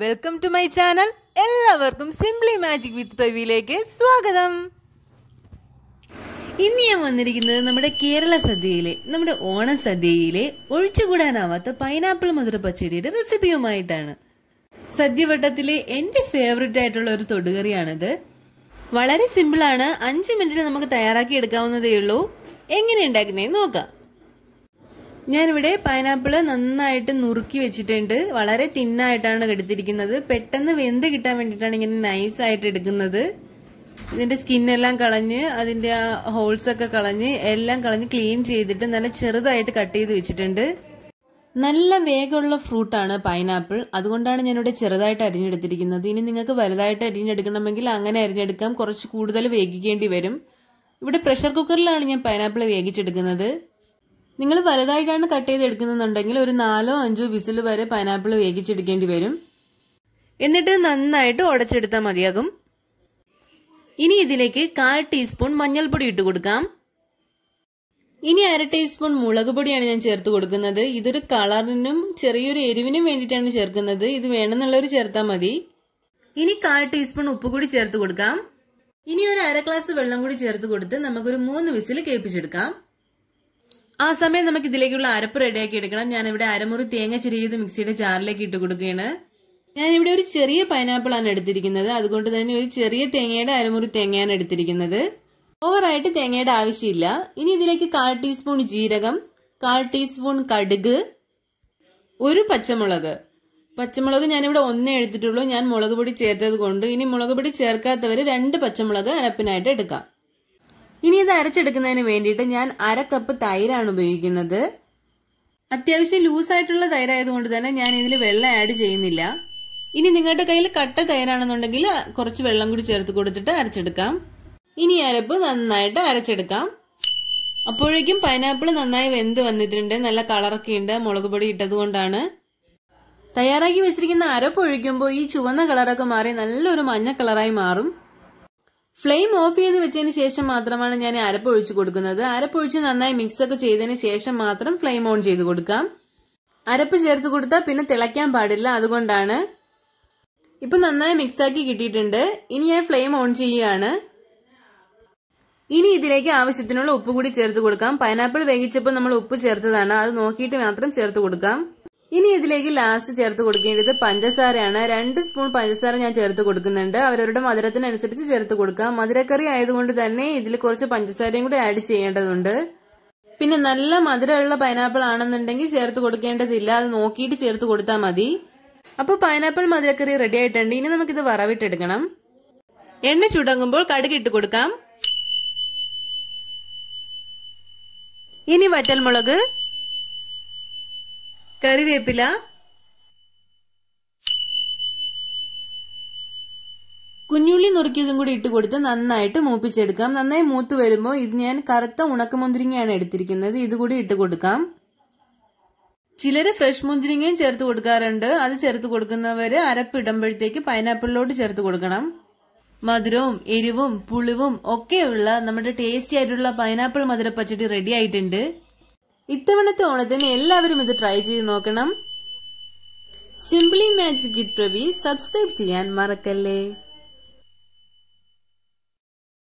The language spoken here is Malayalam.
വെൽക്കം ടു മൈ ചാനൽ എല്ലാവർക്കും സിംപ്ലി മാജിക് വിത്ത് പ്രവിയിലേക്ക് സ്വാഗതം ഇന്ന് ഞാൻ വന്നിരിക്കുന്നത് നമ്മുടെ കേരള സദ്യയിലെ നമ്മുടെ ഓണ സദ്യയിലെ ഒഴിച്ചുകൂടാനാവാത്ത പൈനാപ്പിൾ മധുര പച്ചടിയുടെ റെസിപ്പിയുമായിട്ടാണ് സദ്യവട്ടത്തിലെ എൻ്റെ ഫേവറേറ്റ് ആയിട്ടുള്ള ഒരു തൊടുകറിയാണിത് വളരെ സിമ്പിളാണ് അഞ്ചു മിനിറ്റിൽ നമുക്ക് തയ്യാറാക്കി എടുക്കാവുന്നതേ ഉള്ളൂ എങ്ങനെ ഉണ്ടാക്കുന്നേ നോക്കാം ഞാനിവിടെ പൈനാപ്പിള് നന്നായിട്ട് നുറുക്കി വെച്ചിട്ടുണ്ട് വളരെ തിന്നായിട്ടാണ് എടുത്തിരിക്കുന്നത് പെട്ടെന്ന് വെന്ത് കിട്ടാൻ വേണ്ടിയിട്ടാണ് ഇങ്ങനെ നൈസായിട്ട് എടുക്കുന്നത് ഇതിന്റെ സ്കിന്നെല്ലാം കളഞ്ഞ് അതിന്റെ ആ ഹോൾസ് ഒക്കെ കളഞ്ഞ് എല്ലാം കളഞ്ഞ് ക്ലീൻ ചെയ്തിട്ട് നല്ല ചെറുതായിട്ട് കട്ട് ചെയ്ത് വെച്ചിട്ടുണ്ട് നല്ല വേഗമുള്ള ഫ്രൂട്ടാണ് പൈനാപ്പിൾ അതുകൊണ്ടാണ് ഞാനിവിടെ ചെറുതായിട്ട് അരിഞ്ഞെടുത്തിരിക്കുന്നത് ഇനി നിങ്ങൾക്ക് വലുതായിട്ട് അരിഞ്ഞെടുക്കണമെങ്കിൽ അങ്ങനെ അരിഞ്ഞെടുക്കാം കുറച്ച് കൂടുതൽ വേഗിക്കേണ്ടി വരും ഇവിടെ പ്രഷർ കുക്കറിലാണ് ഞാൻ പൈനാപ്പിൾ വേഗിച്ചെടുക്കുന്നത് നിങ്ങൾ വലുതായിട്ടാണ് കട്ട് ചെയ്ത് എടുക്കുന്നുണ്ടെങ്കിൽ ഒരു നാലോ അഞ്ചോ വിസിൽ വരെ പൈനാപ്പിൾ വേവിച്ചെടുക്കേണ്ടി വരും എന്നിട്ട് നന്നായിട്ട് ഉടച്ചെടുത്താൽ മതിയാകും ഇനി ഇതിലേക്ക് കാൽ ടീസ്പൂൺ മഞ്ഞൾപ്പൊടി ഇട്ട് കൊടുക്കാം ഇനി അര ടീസ്പൂൺ മുളക് പൊടിയാണ് ഞാൻ ചേർത്ത് കൊടുക്കുന്നത് ഇതൊരു കളറിനും ചെറിയൊരു എരിവിനും വേണ്ടിയിട്ടാണ് ചേർക്കുന്നത് ഇത് വേണമെന്നുള്ളവർ ചേർത്താൽ മതി ഇനി കാൽ ടീസ്പൂൺ ഉപ്പ് കൂടി ചേർത്ത് കൊടുക്കാം ഇനി ഒരു അര ഗ്ലാസ് വെള്ളം കൂടി ചേർത്ത് കൊടുത്ത് നമുക്കൊരു മൂന്ന് വിസിൽ കേൾപ്പിച്ചെടുക്കാം ആ സമയം നമുക്ക് ഇതിലേക്കുള്ള അരപ്പ് റെഡിയാക്കി എടുക്കണം ഞാൻ ഇവിടെ അരമുറി തേങ്ങ ചെറിയത് മിക്സിയുടെ ജാറിലേക്ക് ഇട്ട് കൊടുക്കുകയാണ് ഞാൻ ഇവിടെ ഒരു ചെറിയ പൈനാപ്പിൾ ആണ് എടുത്തിരിക്കുന്നത് അതുകൊണ്ട് തന്നെ ഒരു ചെറിയ തേങ്ങയുടെ അരമുറി തേങ്ങയാണ് എടുത്തിരിക്കുന്നത് ഓവറായിട്ട് തേങ്ങയുടെ ആവശ്യമില്ല ഇനി ഇതിലേക്ക് കാൽ ടീസ്പൂൺ ജീരകം കാൽ ടീസ്പൂൺ കടുക് ഒരു പച്ചമുളക് പച്ചമുളക് ഞാനിവിടെ ഒന്നേ എടുത്തിട്ടുള്ളൂ ഞാൻ മുളക് പൊടി ചേർത്തത് കൊണ്ട് ഇനി മുളക് പൊടി ചേർക്കാത്തവര് രണ്ട് പച്ചമുളക് അരപ്പിനായിട്ട് എടുക്കാം ഇനി ഇത് അരച്ചെടുക്കുന്നതിന് വേണ്ടിയിട്ട് ഞാൻ അര കപ്പ് തൈരാണ് ഉപയോഗിക്കുന്നത് അത്യാവശ്യം ലൂസായിട്ടുള്ള തൈരായതുകൊണ്ട് തന്നെ ഞാൻ ഇതിൽ വെള്ളം ആഡ് ചെയ്യുന്നില്ല ഇനി നിങ്ങളുടെ കയ്യിൽ കട്ട തൈരാണെന്നുണ്ടെങ്കിൽ കുറച്ച് വെള്ളം കൂടി ചേർത്ത് കൊടുത്തിട്ട് അരച്ചെടുക്കാം ഇനി അരപ്പ് നന്നായിട്ട് അരച്ചെടുക്കാം അപ്പോഴേക്കും പൈനാപ്പിൾ നന്നായി വെന്ത് വന്നിട്ടുണ്ട് നല്ല കളറൊക്കെ ഉണ്ട് മുളക് പൊടി ഇട്ടത് കൊണ്ടാണ് തയ്യാറാക്കി വെച്ചിരിക്കുന്ന അരപ്പ് ഒഴിക്കുമ്പോൾ ഈ ചുവന്ന കളറൊക്കെ മാറി നല്ലൊരു മഞ്ഞ കളറായി മാറും ഫ്ലെയിം ഓഫ് ചെയ്ത് വെച്ചതിന് ശേഷം മാത്രമാണ് ഞാൻ അരപ്പൊഴിച്ച് കൊടുക്കുന്നത് അരപ്പൊഴിച്ച് നന്നായി മിക്സ് ഒക്കെ ചെയ്തതിന് ശേഷം മാത്രം ഫ്ലെയിം ഓൺ ചെയ്ത് കൊടുക്കാം അരപ്പ് ചേർത്ത് കൊടുത്താൽ പിന്നെ തിളയ്ക്കാൻ പാടില്ല അതുകൊണ്ടാണ് ഇപ്പൊ നന്നായി മിക്സാക്കി കിട്ടിയിട്ടുണ്ട് ഇനി ഞാൻ ഫ്ലെയിം ഓൺ ചെയ്യുകയാണ് ഇനി ഇതിലേക്ക് ആവശ്യത്തിനുള്ള ഉപ്പ് കൂടി ചേർത്ത് കൊടുക്കാം പൈനാപ്പിൾ വേവിച്ചപ്പോൾ നമ്മൾ ഉപ്പ് ചേർത്തതാണ് അത് നോക്കിയിട്ട് മാത്രം ചേർത്ത് കൊടുക്കാം ഇനി ഇതിലേക്ക് ലാസ്റ്റ് ചേർത്ത് കൊടുക്കേണ്ടത് പഞ്ചസാരയാണ് രണ്ട് സ്പൂൺ പഞ്ചസാര ഞാൻ ചേർത്ത് കൊടുക്കുന്നുണ്ട് അവരവരുടെ മധുരത്തിനനുസരിച്ച് ചേർത്ത് കൊടുക്കാം മധുരക്കറി ആയതുകൊണ്ട് തന്നെ ഇതിൽ കുറച്ച് പഞ്ചസാരയും കൂടി ആഡ് ചെയ്യേണ്ടതുണ്ട് പിന്നെ നല്ല മധുരമുള്ള പൈനാപ്പിൾ ആണെന്നുണ്ടെങ്കിൽ ചേർത്ത് കൊടുക്കേണ്ടതില്ല അത് നോക്കിയിട്ട് ചേർത്ത് കൊടുത്താൽ മതി അപ്പോൾ പൈനാപ്പിൾ മധുരക്കറി റെഡി ആയിട്ടുണ്ട് ഇനി നമുക്കിത് വറവിട്ടെടുക്കണം എണ്ണ ചുടങ്ങുമ്പോൾ കടുകിട്ട് കൊടുക്കാം ഇനി വറ്റൽമുളക് കറിവേപ്പില കുഞ്ഞുള്ളി നുറുക്കിയതും കൂടി ഇട്ട് കൊടുത്ത് നന്നായിട്ട് മൂപ്പിച്ചെടുക്കാം നന്നായി മൂത്ത് വരുമ്പോൾ ഇത് ഞാൻ കറുത്ത ഉണക്കമുന്തിരിങ്ങയാണ് എടുത്തിരിക്കുന്നത് ഇതുകൂടി ഇട്ട് കൊടുക്കാം ചിലർ ഫ്രഷ് മുന്തിരിങ്ങയും ചേർത്ത് കൊടുക്കാറുണ്ട് അത് ചേർത്ത് കൊടുക്കുന്നവർ അരപ്പിടുമ്പോഴത്തേക്ക് പൈനാപ്പിളിലോട്ട് ചേർത്ത് കൊടുക്കണം മധുരവും എരിവും പുളിവും ഒക്കെയുള്ള നമ്മുടെ ടേസ്റ്റി ആയിട്ടുള്ള പൈനാപ്പിൾ മധുര പച്ചടി റെഡി ആയിട്ടുണ്ട് ഇത്തവണത്തെ ഓണത്തിന് എല്ലാവരും ഇത് ട്രൈ ചെയ്ത് നോക്കണം സിംപ്ലി മാജിക് ഗിറ്റ് പ്രവി സബ്സ്ക്രൈബ് ചെയ്യാൻ മറക്കല്ലേ